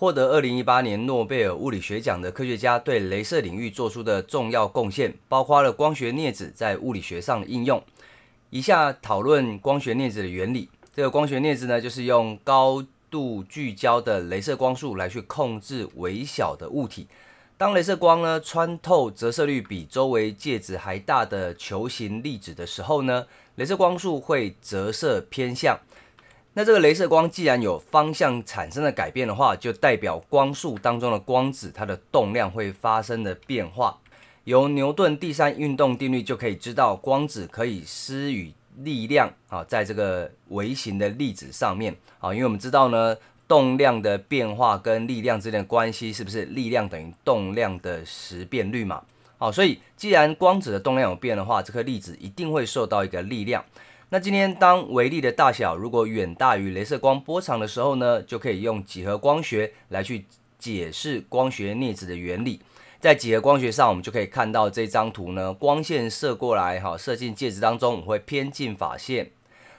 获得二零一八年诺贝尔物理学奖的科学家对镭射领域做出的重要贡献，包括了光学镊子在物理学上的应用。以下讨论光学镊子的原理。这个光学镊子呢，就是用高度聚焦的镭射光束来去控制微小的物体。当镭射光呢穿透折射率比周围介质还大的球形粒子的时候呢，镭射光束会折射偏向。那这个镭射光既然有方向产生的改变的话，就代表光速当中的光子它的动量会发生的变化。由牛顿第三运动定律就可以知道，光子可以施与力量啊，在这个微型的粒子上面啊。因为我们知道呢，动量的变化跟力量之间的关系是不是力量等于动量的时变率嘛？好，所以既然光子的动量有变的话，这颗粒子一定会受到一个力量。那今天，当微粒的大小如果远大于镭射光波长的时候呢，就可以用几何光学来去解释光学镊子的原理。在几何光学上，我们就可以看到这张图呢，光线射过来，哈，射进介质当中会偏近法线，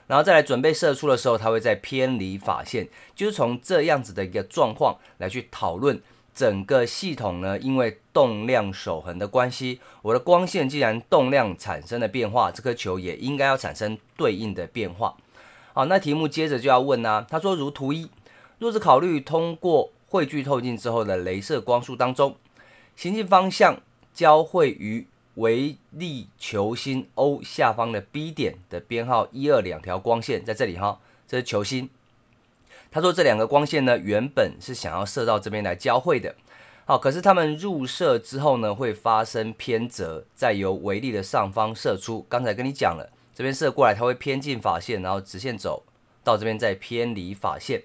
然后再来准备射出的时候，它会再偏离法线，就是从这样子的一个状况来去讨论。整个系统呢，因为动量守恒的关系，我的光线既然动量产生了变化，这颗球也应该要产生对应的变化。好，那题目接着就要问呢，他说如图一，若是考虑通过汇聚透镜之后的镭射光束当中，行进方向交汇于维力球心 O 下方的 B 点的编号一二两条光线在这里哈，这是球心。他说这两个光线呢，原本是想要射到这边来交汇的，好，可是它们入射之后呢，会发生偏折，再由微粒的上方射出。刚才跟你讲了，这边射过来，它会偏进法线，然后直线走到这边，再偏离法线。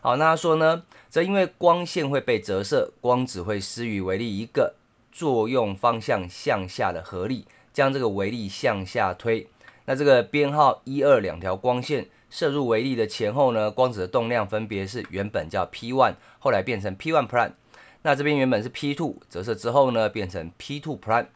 好，那他说呢，则因为光线会被折射，光只会施予微粒一个作用方向向下的合力，将这个微粒向下推。那这个编号一二两条光线。摄入为例的前后呢，光子的动量分别是原本叫 p one，后来变成 p one plan。那这边原本是 p two，折射之后呢变成 p two plan。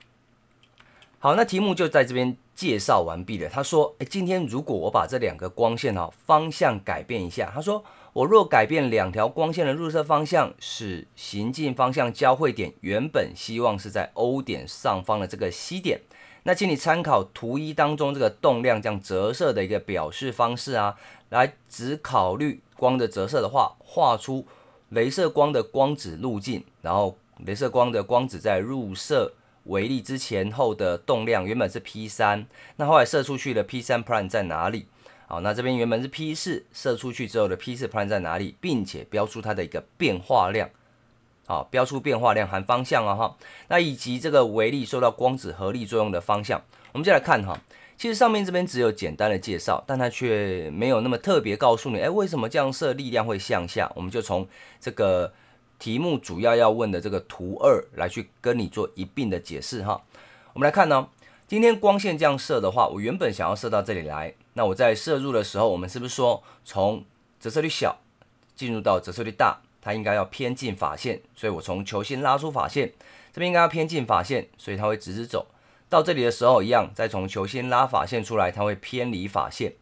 好，那题目就在这边介绍完毕了。他说，诶，今天如果我把这两个光线哈方向改变一下，他说我若改变两条光线的入射方向，使行进方向交汇点原本希望是在 O 点上方的这个 C 点。那请你参考图一当中这个动量这样折射的一个表示方式啊，来只考虑光的折射的话，画出镭射光的光子路径，然后镭射光的光子在入射为例之前后的动量，原本是 p 三，那后来射出去的 p 三 prime 在哪里？好，那这边原本是 p 四，射出去之后的 p 四 prime 在哪里，并且标出它的一个变化量。啊，标出变化量含方向啊哈，那以及这个微粒受到光子合力作用的方向，我们再来看哈。其实上面这边只有简单的介绍，但它却没有那么特别告诉你，哎，为什么这样设力量会向下？我们就从这个题目主要要问的这个图二来去跟你做一并的解释哈。我们来看呢，今天光线这样射的话，我原本想要射到这里来，那我在射入的时候，我们是不是说从折射率小进入到折射率大？它应该要偏近法线，所以我从球心拉出法线，这边应该要偏近法线，所以它会直直走到这里的时候，一样再从球心拉法线出来，它会偏离法线，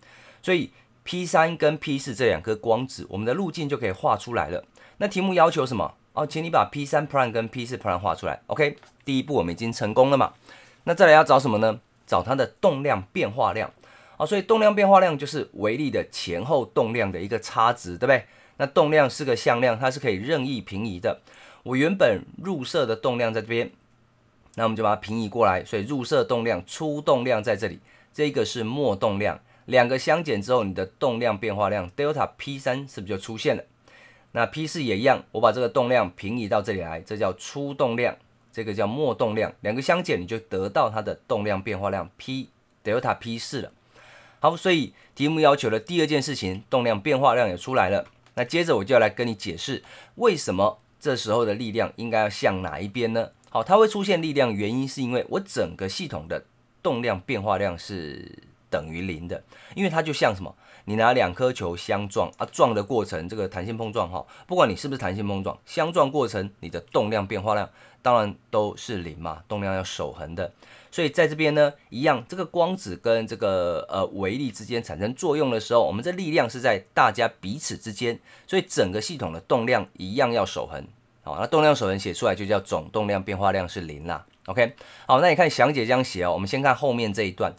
所以 P 三跟 P 四这两颗光子，我们的路径就可以画出来了。那题目要求什么？哦，请你把 P 三 prime 跟 P 四 prime 画出来。OK，第一步我们已经成功了嘛？那再来要找什么呢？找它的动量变化量哦，所以动量变化量就是微粒的前后动量的一个差值，对不对？那动量是个向量，它是可以任意平移的。我原本入射的动量在这边，那我们就把它平移过来，所以入射动量、出动量在这里，这个是末动量，两个相减之后，你的动量变化量 delta p3 是不是就出现了？那 p4 也一样，我把这个动量平移到这里来，这叫出动量，这个叫末动量，两个相减你就得到它的动量变化量 p delta p4 了。好，所以题目要求的第二件事情，动量变化量也出来了。那接着我就要来跟你解释，为什么这时候的力量应该要向哪一边呢？好，它会出现力量，原因是因为我整个系统的动量变化量是等于零的，因为它就像什么？你拿两颗球相撞啊，撞的过程，这个弹性碰撞哈，不管你是不是弹性碰撞，相撞过程，你的动量变化量当然都是零嘛，动量要守恒的。所以在这边呢，一样，这个光子跟这个呃微粒之间产生作用的时候，我们这力量是在大家彼此之间，所以整个系统的动量一样要守恒。好，那动量守恒写出来就叫总动量变化量是零啦。OK，好，那你看详解这样写哦，我们先看后面这一段。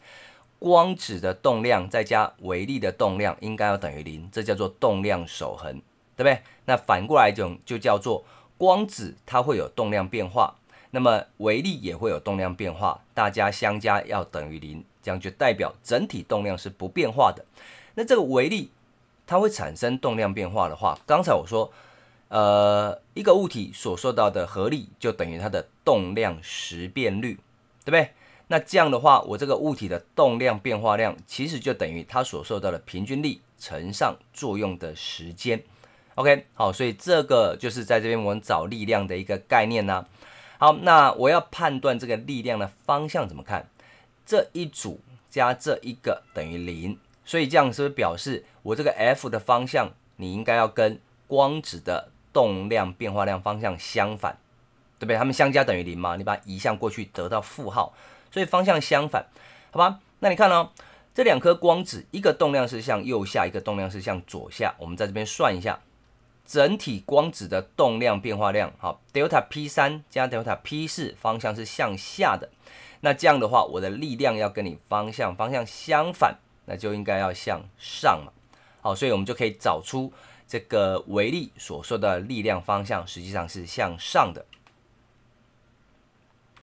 光子的动量再加微粒的动量应该要等于零，这叫做动量守恒，对不对？那反过来一种就叫做光子它会有动量变化，那么微粒也会有动量变化，大家相加要等于零，这样就代表整体动量是不变化的。那这个微粒它会产生动量变化的话，刚才我说，呃，一个物体所受到的合力就等于它的动量时变率，对不对？那这样的话，我这个物体的动量变化量其实就等于它所受到的平均力乘上作用的时间。OK，好，所以这个就是在这边我们找力量的一个概念呢。好，那我要判断这个力量的方向怎么看？这一组加这一个等于零，所以这样是不是表示我这个 F 的方向你应该要跟光子的动量变化量方向相反，对不对？它们相加等于零嘛？你把移项过去得到负号。所以方向相反，好吧？那你看呢？这两颗光子，一个动量是向右下，一个动量是向左下。我们在这边算一下，整体光子的动量变化量，好，delta p 3加 delta p 4，方向是向下的。那这样的话，我的力量要跟你方向方向相反，那就应该要向上嘛？好，所以我们就可以找出这个维力所说的力量方向，实际上是向上的。